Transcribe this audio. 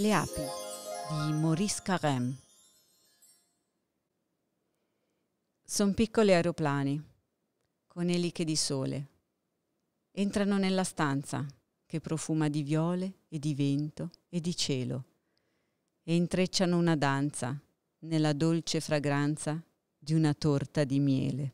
Le api di Maurice Carême. Sono piccoli aeroplani con eliche di sole. Entrano nella stanza che profuma di viole e di vento e di cielo e intrecciano una danza nella dolce fragranza di una torta di miele.